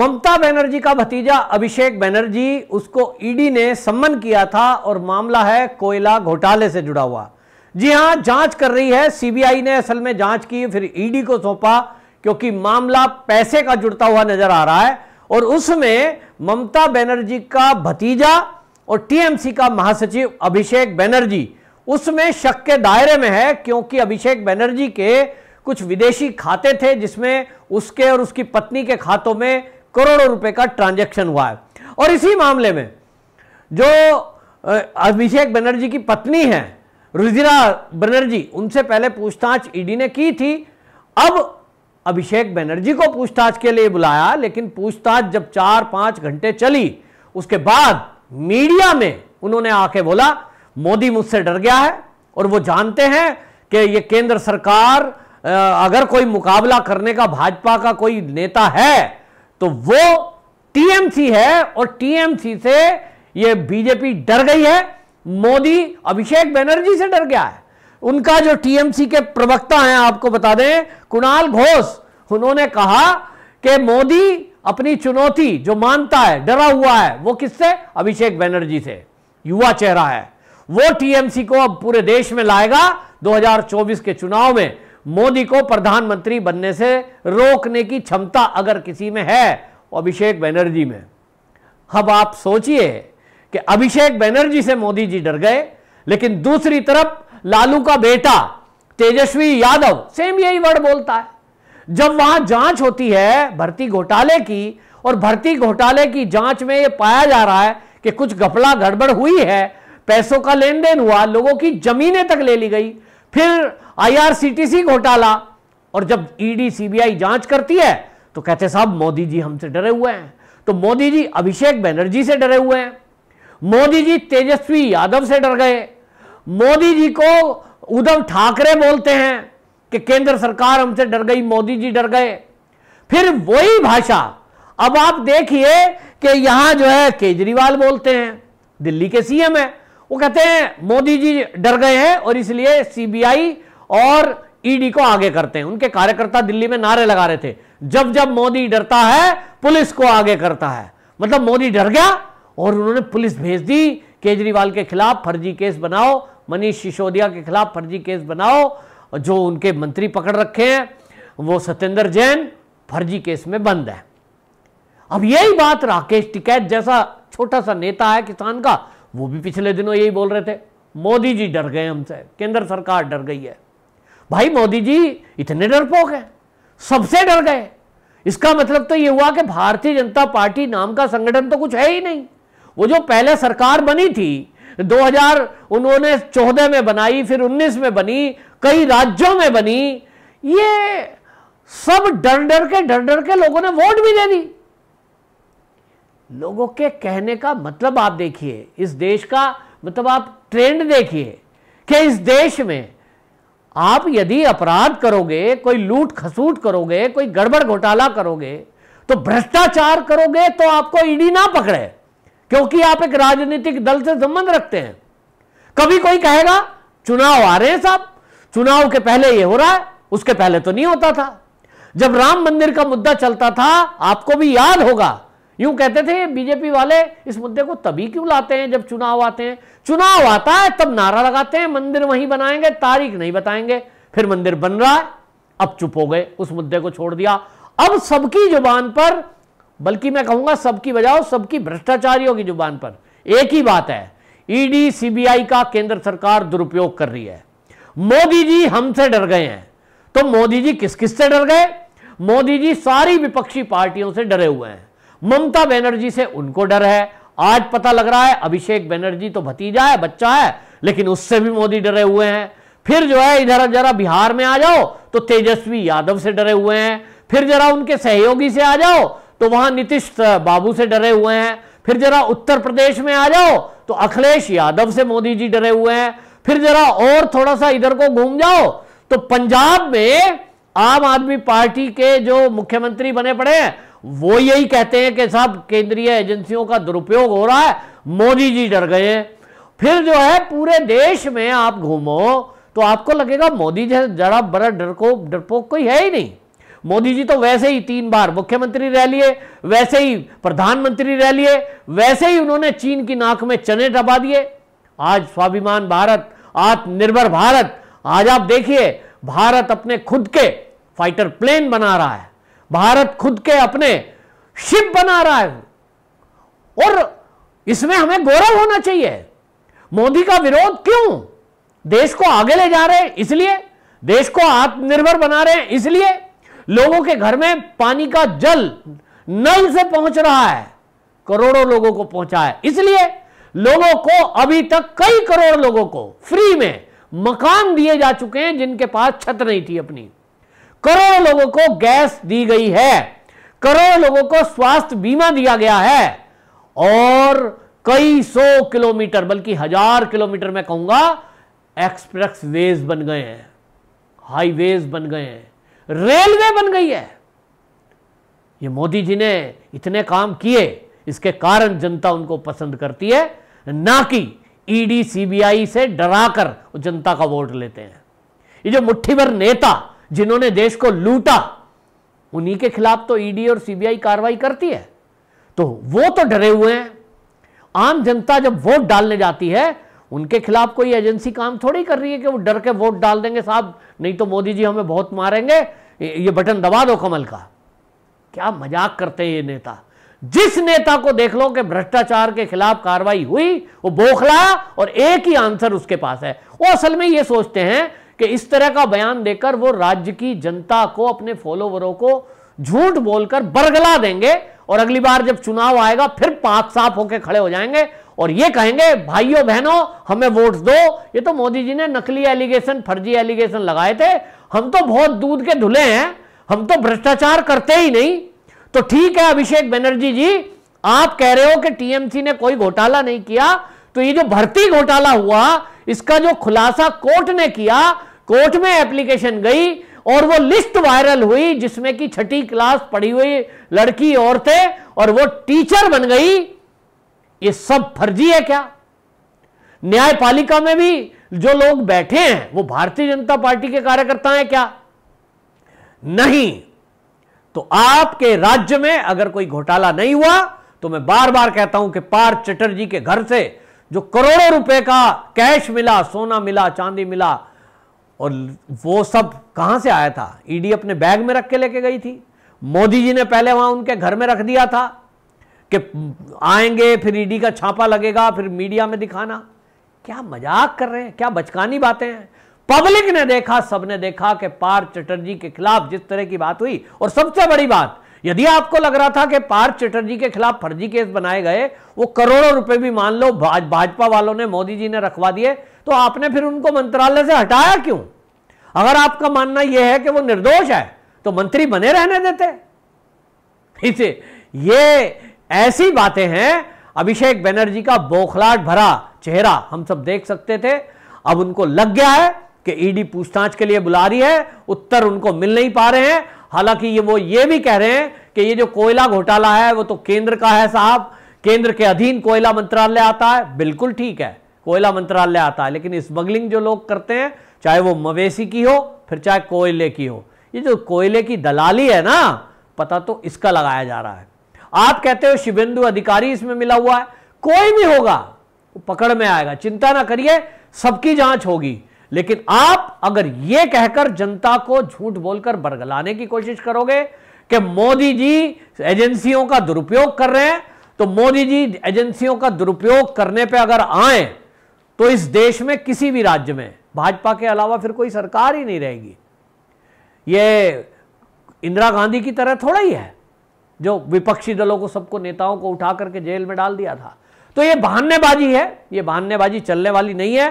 ममता बनर्जी का भतीजा अभिषेक बनर्जी उसको ईडी ने सम्मन किया था और मामला है कोयला घोटाले से जुड़ा हुआ जी हां जांच कर रही है सीबीआई ने असल में जांच की फिर ईडी को सौंपा क्योंकि मामला पैसे का जुड़ता हुआ नजर आ रहा है और उसमें ममता बनर्जी का भतीजा और टीएमसी का महासचिव अभिषेक बनर्जी उसमें शक के दायरे में है क्योंकि अभिषेक बनर्जी के कुछ विदेशी खाते थे जिसमें उसके और उसकी पत्नी के खातों में करोड़ों रुपए का ट्रांजैक्शन हुआ है और इसी मामले में जो अभिषेक बनर्जी की पत्नी है रुजिरा बनर्जी उनसे पहले पूछताछ ईडी ने की थी अब अभिषेक बनर्जी को पूछताछ के लिए बुलाया लेकिन पूछताछ जब चार पांच घंटे चली उसके बाद मीडिया में उन्होंने आके बोला मोदी मुझसे डर गया है और वो जानते हैं कि ये केंद्र सरकार अगर कोई मुकाबला करने का भाजपा का कोई नेता है तो वो टीएमसी है और टीएमसी से ये बीजेपी डर गई है मोदी अभिषेक बनर्जी से डर गया है उनका जो टीएमसी के प्रवक्ता हैं आपको बता दें कुणाल घोष उन्होंने कहा कि मोदी अपनी चुनौती जो मानता है डरा हुआ है वो किससे अभिषेक बनर्जी से युवा चेहरा है वो टीएमसी को अब पूरे देश में लाएगा 2024 के चुनाव में मोदी को प्रधानमंत्री बनने से रोकने की क्षमता अगर किसी में है अभिषेक बैनर्जी में अब आप सोचिए कि अभिषेक बैनर्जी से मोदी जी डर गए लेकिन दूसरी तरफ लालू का बेटा तेजस्वी यादव सेम यही वर्ड बोलता है जब वहां जांच होती है भर्ती घोटाले की और भर्ती घोटाले की जांच में यह पाया जा रहा है कि कुछ घपला गड़बड़ हुई है पैसों का लेन देन हुआ लोगों की जमीनें तक ले ली गई फिर आईआरसीटीसी घोटाला और जब ईडी e सीबीआई जांच करती है तो कहते साहब मोदी जी हमसे डरे हुए हैं तो मोदी जी अभिषेक बनर्जी से डरे हुए हैं मोदी जी तेजस्वी यादव से डर गए मोदी जी को उद्धव ठाकरे बोलते हैं कि केंद्र सरकार हमसे डर गई मोदी जी डर गए फिर वही भाषा अब आप देखिए कि यहां जो है केजरीवाल बोलते हैं दिल्ली के सीएम है वो कहते हैं मोदी जी डर गए हैं और इसलिए सीबीआई और ईडी e को आगे करते हैं उनके कार्यकर्ता दिल्ली में नारे लगा रहे थे जब जब मोदी डरता है पुलिस को आगे करता है मतलब मोदी डर गया और उन्होंने पुलिस भेज दी केजरीवाल के खिलाफ फर्जी केस बनाओ मनीष सिसोदिया के खिलाफ फर्जी केस बनाओ जो उनके मंत्री पकड़ रखे हैं वो सत्येंद्र जैन फर्जी केस में बंद है अब यही बात राकेश टिकैत जैसा छोटा सा नेता है किसान का वो भी पिछले दिनों यही बोल रहे थे मोदी जी डर गए हमसे केंद्र सरकार डर गई है भाई मोदी जी इतने डरपोक हैं सबसे डर गए इसका मतलब तो ये हुआ कि भारतीय जनता पार्टी नाम का संगठन तो कुछ है ही नहीं वो जो पहले सरकार बनी थी 2000 उन्होंने 14 में बनाई फिर 19 में बनी कई राज्यों में बनी ये सब डर डर के डर डर के लोगों ने वोट भी दे दी लोगों के कहने का मतलब आप देखिए इस देश का मतलब आप ट्रेंड देखिए कि इस देश में आप यदि अपराध करोगे कोई लूट खसूट करोगे कोई गड़बड़ घोटाला करोगे तो भ्रष्टाचार करोगे तो आपको ईडी ना पकड़े क्योंकि आप एक राजनीतिक दल से संबंध रखते हैं कभी कोई कहेगा चुनाव आ रहे हैं साहब चुनाव के पहले ये हो रहा है उसके पहले तो नहीं होता था जब राम मंदिर का मुद्दा चलता था आपको भी याद होगा यूं कहते थे बीजेपी वाले इस मुद्दे को तभी क्यों लाते हैं जब चुनाव आते हैं चुनाव आता है तब नारा लगाते हैं मंदिर वहीं बनाएंगे तारीख नहीं बताएंगे फिर मंदिर बन रहा है अब चुप हो गए उस मुद्दे को छोड़ दिया अब सबकी जुबान पर बल्कि मैं कहूंगा सबकी बजाओ सबकी भ्रष्टाचारियों की जुबान पर एक ही बात है ईडी सीबीआई का केंद्र सरकार दुरुपयोग कर रही है मोदी जी हमसे डर गए हैं तो मोदी जी किस किस से डर गए मोदी जी सारी विपक्षी पार्टियों से डरे हुए हैं ममता बनर्जी से उनको डर है आज पता लग रहा है अभिषेक बनर्जी तो भतीजा है बच्चा है लेकिन उससे भी मोदी डरे हुए हैं फिर जो है इधर जरा बिहार में आ जाओ तो तेजस्वी यादव से डरे हुए हैं फिर जरा उनके सहयोगी से आ जाओ तो वहां नीतीश बाबू से डरे हुए हैं फिर जरा उत्तर प्रदेश में आ जाओ तो अखिलेश यादव से मोदी जी डरे हुए हैं फिर जरा और थोड़ा सा इधर को घूम जाओ तो पंजाब में आम आदमी पार्टी के जो मुख्यमंत्री बने पड़े हैं वो यही कहते हैं कि साहब केंद्रीय एजेंसियों का दुरुपयोग हो रहा है मोदी जी डर गए फिर जो है पूरे देश में आप घूमो तो आपको लगेगा मोदी जी जरा बड़ा डर को डरपोक कोई है ही नहीं मोदी जी तो वैसे ही तीन बार मुख्यमंत्री रह लिए वैसे ही प्रधानमंत्री रह लिए वैसे ही उन्होंने चीन की नाक में चने दबा दिए आज स्वाभिमान भारत आत्मनिर्भर भारत आज आप देखिए भारत अपने खुद के फाइटर प्लेन बना रहा है भारत खुद के अपने शिप बना रहा है और इसमें हमें गौरव होना चाहिए मोदी का विरोध क्यों देश को आगे ले जा रहे हैं इसलिए देश को आत्मनिर्भर बना रहे हैं इसलिए लोगों के घर में पानी का जल नल से पहुंच रहा है करोड़ों लोगों को पहुंचा है इसलिए लोगों को अभी तक कई करोड़ लोगों को फ्री में मकान दिए जा चुके हैं जिनके पास छत नहीं थी अपनी करोड़ों लोगों को गैस दी गई है करोड़ों लोगों को स्वास्थ्य बीमा दिया गया है और कई सौ किलोमीटर बल्कि हजार किलोमीटर मैं कहूंगा एक्सप्रेस वेज बन गए हैं हाईवेज बन गए हैं रेलवे बन गई है ये मोदी जी ने इतने काम किए इसके कारण जनता उनको पसंद करती है ना कि ईडी e सीबीआई से डराकर जनता का वोट लेते हैं ये जो मुट्ठी भर नेता जिन्होंने देश को लूटा उन्हीं के खिलाफ तो ईडी e और सीबीआई कार्रवाई करती है तो वो तो डरे हुए हैं आम जनता जब वोट डालने जाती है उनके खिलाफ कोई एजेंसी काम थोड़ी कर रही है कि वो डर के वोट डाल देंगे साहब नहीं तो मोदी जी हमें बहुत मारेंगे ये बटन दबा दो कमल का क्या मजाक करते हैं ये नेता जिस नेता को देख लो कि भ्रष्टाचार के खिलाफ कार्रवाई हुई वो बोखला और एक ही आंसर उसके पास है वो असल में ये सोचते हैं कि इस तरह का बयान देकर वो राज्य की जनता को अपने फॉलोवरों को झूठ बोलकर बरगला देंगे और अगली बार जब चुनाव आएगा फिर पाक साफ होकर खड़े हो जाएंगे और ये कहेंगे भाइयों बहनों हमें वोट दो ये तो मोदी जी ने नकली एलिगेशन फर्जी एलिगेशन लगाए थे हम तो बहुत दूध के धुले हैं हम तो भ्रष्टाचार करते ही नहीं तो ठीक है अभिषेक बनर्जी जी आप कह रहे हो कि टीएमसी ने कोई घोटाला नहीं किया तो ये जो भर्ती घोटाला हुआ इसका जो खुलासा कोर्ट ने किया कोर्ट में एप्लीकेशन गई और वो लिस्ट वायरल हुई जिसमें कि छठी क्लास पढ़ी हुई लड़की औरतें और वो टीचर बन गई ये सब फर्जी है क्या न्यायपालिका में भी जो लोग बैठे हैं वो भारतीय जनता पार्टी के कार्यकर्ता हैं क्या नहीं तो आपके राज्य में अगर कोई घोटाला नहीं हुआ तो मैं बार बार कहता हूं कि पार्थ चटर्जी के घर से जो करोड़ों रुपए का कैश मिला सोना मिला चांदी मिला और वो सब कहां से आया था ईडी e अपने बैग में रख के लेके गई थी मोदी जी ने पहले वहां उनके घर में रख दिया था कि आएंगे फिर ईडी e का छापा लगेगा फिर मीडिया में दिखाना क्या मजाक कर रहे हैं क्या बचकानी बातें हैं पब्लिक ने देखा सबने देखा कि पार चटर्जी के खिलाफ जिस तरह की बात हुई और सबसे बड़ी बात यदि आपको लग रहा था कि पार्थ चटर्जी के खिलाफ फर्जी केस बनाए गए वो करोड़ों रुपए भी मान लो भाज, भाजपा वालों ने मोदी जी ने रखवा दिए तो आपने फिर उनको मंत्रालय से हटाया क्यों अगर आपका मानना यह है कि वो निर्दोष है तो मंत्री बने रहने देते इसे ये ऐसी बातें हैं अभिषेक बनर्जी का बौखलाट भरा चेहरा हम सब देख सकते थे अब उनको लग गया है कि ईडी पूछताछ के लिए बुला रही है उत्तर उनको मिल नहीं पा रहे हैं हालांकि ये वो ये भी कह रहे हैं कि ये जो कोयला घोटाला है वो तो केंद्र का है साहब केंद्र के अधीन कोयला मंत्रालय आता है बिल्कुल ठीक है कोयला मंत्रालय आता है लेकिन स्मगलिंग जो लोग करते हैं चाहे वो मवेशी की हो फिर चाहे कोयले की हो ये जो कोयले की दलाली है ना पता तो इसका लगाया जा रहा है आप कहते हो शिवेंदु अधिकारी इसमें मिला हुआ है कोई भी होगा वो पकड़ में आएगा चिंता ना करिए सबकी जांच होगी लेकिन आप अगर यह कहकर जनता को झूठ बोलकर बरगलाने की कोशिश करोगे कि मोदी जी एजेंसियों का दुरुपयोग कर रहे हैं तो मोदी जी एजेंसियों का दुरुपयोग करने पे अगर आए तो इस देश में किसी भी राज्य में भाजपा के अलावा फिर कोई सरकार ही नहीं रहेगी ये इंदिरा गांधी की तरह थोड़ा ही है जो विपक्षी दलों को सबको नेताओं को उठा करके जेल में डाल दिया था तो ये बहानेबाजी है ये बहानेबाजी चलने वाली नहीं है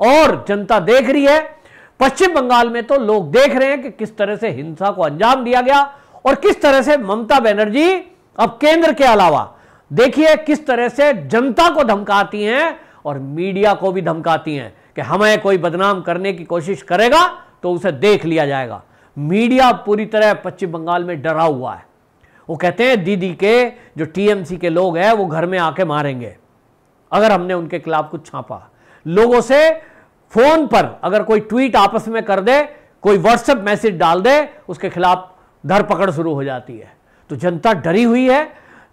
और जनता देख रही है पश्चिम बंगाल में तो लोग देख रहे हैं कि किस तरह से हिंसा को अंजाम दिया गया और किस तरह से ममता बनर्जी अब केंद्र के अलावा देखिए किस तरह से जनता को धमकाती हैं और मीडिया को भी धमकाती हैं कि हमें कोई बदनाम करने की कोशिश करेगा तो उसे देख लिया जाएगा मीडिया पूरी तरह पश्चिम बंगाल में डरा हुआ है वो कहते हैं दीदी के जो टीएमसी के लोग हैं वो घर में आके मारेंगे अगर हमने उनके खिलाफ कुछ छापा लोगों से फोन पर अगर कोई ट्वीट आपस में कर दे कोई व्हाट्सएप मैसेज डाल दे उसके खिलाफ धरपकड़ शुरू हो जाती है तो जनता डरी हुई है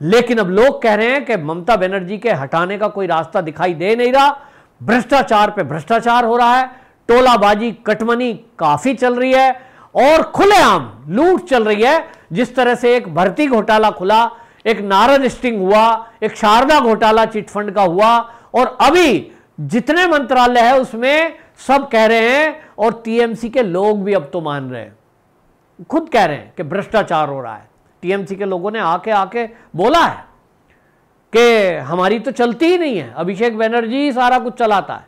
लेकिन अब लोग कह रहे हैं कि ममता बनर्जी के हटाने का कोई रास्ता दिखाई दे नहीं रहा भ्रष्टाचार पे भ्रष्टाचार हो रहा है टोलाबाजी कटमनी काफी चल रही है और खुलेआम लूट चल रही है जिस तरह से एक भर्ती घोटाला खुला एक नारद स्टिंग हुआ एक शारदा घोटाला चिटफंड का हुआ और अभी जितने मंत्रालय है उसमें सब कह रहे हैं और टीएमसी के लोग भी अब तो मान रहे हैं खुद कह रहे हैं कि भ्रष्टाचार हो रहा है टीएमसी के लोगों ने आके आके बोला है कि हमारी तो चलती ही नहीं है अभिषेक बनर्जी सारा कुछ चलाता है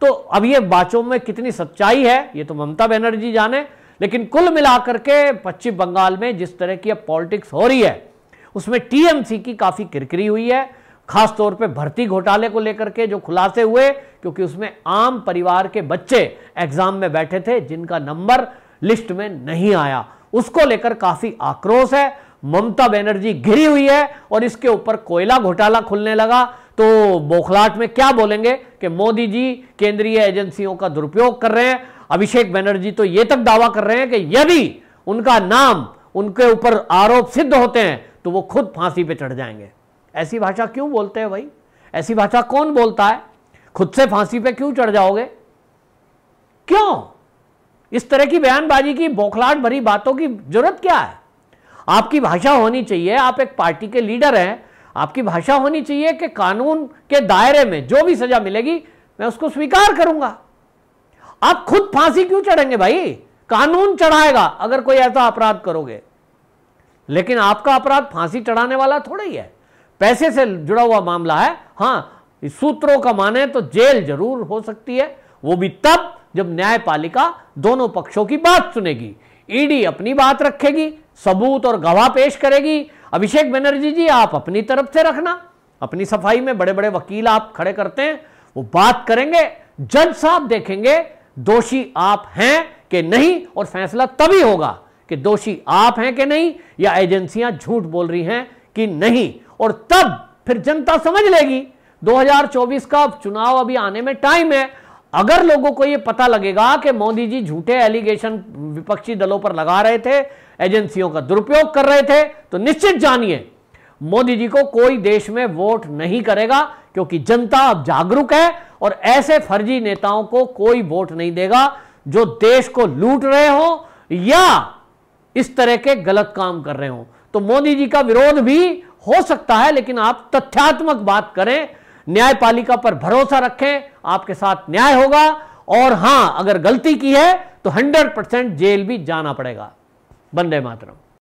तो अब ये बातों में कितनी सच्चाई है ये तो ममता बनर्जी जाने लेकिन कुल मिलाकर के पश्चिम बंगाल में जिस तरह की अब पॉलिटिक्स हो रही है उसमें टीएमसी की काफ़ी किरकिरी हुई है खास तौर पे भर्ती घोटाले को लेकर के जो खुलासे हुए क्योंकि उसमें आम परिवार के बच्चे एग्जाम में बैठे थे जिनका नंबर लिस्ट में नहीं आया उसको लेकर काफी आक्रोश है ममता बनर्जी घिरी हुई है और इसके ऊपर कोयला घोटाला खुलने लगा तो बोखलाट में क्या बोलेंगे कि मोदी जी केंद्रीय एजेंसियों का दुरुपयोग कर रहे हैं अभिषेक बनर्जी तो ये तक दावा कर रहे हैं कि यदि उनका नाम उनके ऊपर आरोप सिद्ध होते हैं तो वो खुद फांसी पे चढ़ जाएंगे ऐसी भाषा क्यों बोलते हैं भाई ऐसी भाषा कौन बोलता है खुद से फांसी पे क्यों चढ़ जाओगे क्यों इस तरह की बयानबाजी की बौखलाट भरी बातों की जरूरत क्या है आपकी भाषा होनी चाहिए आप एक पार्टी के लीडर हैं आपकी भाषा होनी चाहिए कि कानून के दायरे में जो भी सजा मिलेगी मैं उसको स्वीकार करूंगा आप खुद फांसी क्यों चढ़ेंगे भाई कानून चढ़ाएगा अगर कोई ऐसा अपराध करोगे लेकिन आपका अपराध फांसी चढ़ाने वाला थोड़ा ही है पैसे से जुड़ा हुआ मामला है हाँ सूत्रों का माने तो जेल जरूर हो सकती है वो भी तब जब न्यायपालिका दोनों पक्षों की बात सुनेगी ईडी अपनी बात रखेगी सबूत और गवाह पेश करेगी अभिषेक बनर्जी जी आप अपनी तरफ से रखना अपनी सफाई में बड़े बड़े वकील आप खड़े करते हैं वो बात करेंगे जज साहब देखेंगे दोषी आप हैं कि नहीं और फैसला तभी होगा कि दोषी आप हैं कि नहीं या एजेंसियां झूठ बोल रही हैं कि नहीं और तब फिर जनता समझ लेगी 2024 का चुनाव अभी आने में टाइम है अगर लोगों को यह पता लगेगा कि मोदी जी झूठे एलिगेशन विपक्षी दलों पर लगा रहे थे एजेंसियों का दुरुपयोग कर रहे थे तो निश्चित जानिए मोदी जी को कोई देश में वोट नहीं करेगा क्योंकि जनता अब जागरूक है और ऐसे फर्जी नेताओं को कोई वोट नहीं देगा जो देश को लूट रहे हो या इस तरह के गलत काम कर रहे हो तो मोदी जी का विरोध भी हो सकता है लेकिन आप तथ्यात्मक बात करें न्यायपालिका पर भरोसा रखें आपके साथ न्याय होगा और हां अगर गलती की है तो 100 परसेंट जेल भी जाना पड़ेगा बंदे मातरम